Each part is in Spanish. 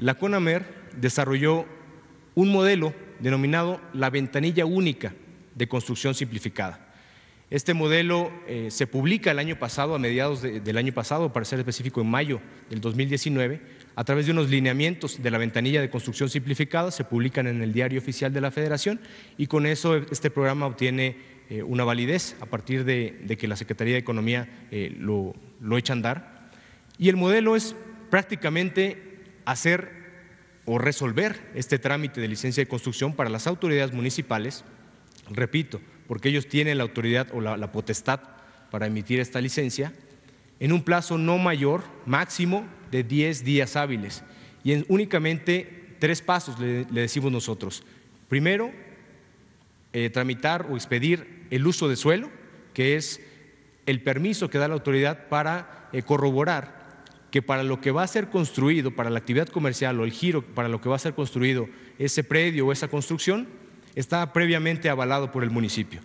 la CONAMER desarrolló un modelo denominado la ventanilla única de construcción simplificada. Este modelo eh, se publica el año pasado, a mediados del año pasado, para ser específico, en mayo del 2019, a través de unos lineamientos de la ventanilla de construcción simplificada, se publican en el Diario Oficial de la Federación y con eso este programa obtiene eh, una validez a partir de, que la Secretaría de Economía eh, lo, lo echa a andar. Y el modelo es prácticamente hacer o resolver este trámite de licencia de construcción para las autoridades municipales, repito, porque ellos tienen la autoridad o la, potestad para emitir esta licencia, en un plazo no mayor, máximo, de 10 días hábiles. Y en únicamente tres pasos le, decimos nosotros. Primero, eh, tramitar o expedir el uso de suelo, que es el permiso que da la autoridad para eh, corroborar que para lo que va a ser construido, para la actividad comercial o el giro para lo que va a ser construido ese predio o esa construcción, está previamente avalado por el municipio.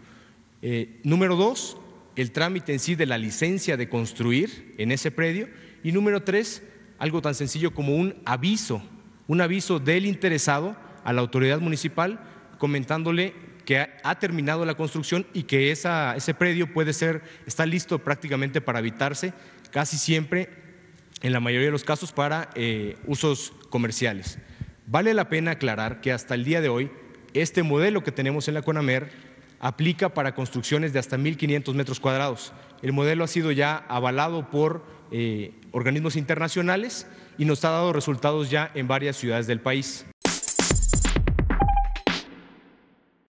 Eh, número dos, el trámite en sí de la licencia de construir en ese predio. Y número tres, algo tan sencillo como un aviso, un aviso del interesado a la autoridad municipal comentándole que ha terminado la construcción y que ese predio puede ser, está listo prácticamente para habitarse casi siempre en la mayoría de los casos para eh, usos comerciales. Vale la pena aclarar que hasta el día de hoy este modelo que tenemos en la CONAMER aplica para construcciones de hasta 1.500 metros cuadrados. El modelo ha sido ya avalado por eh, organismos internacionales y nos ha dado resultados ya en varias ciudades del país.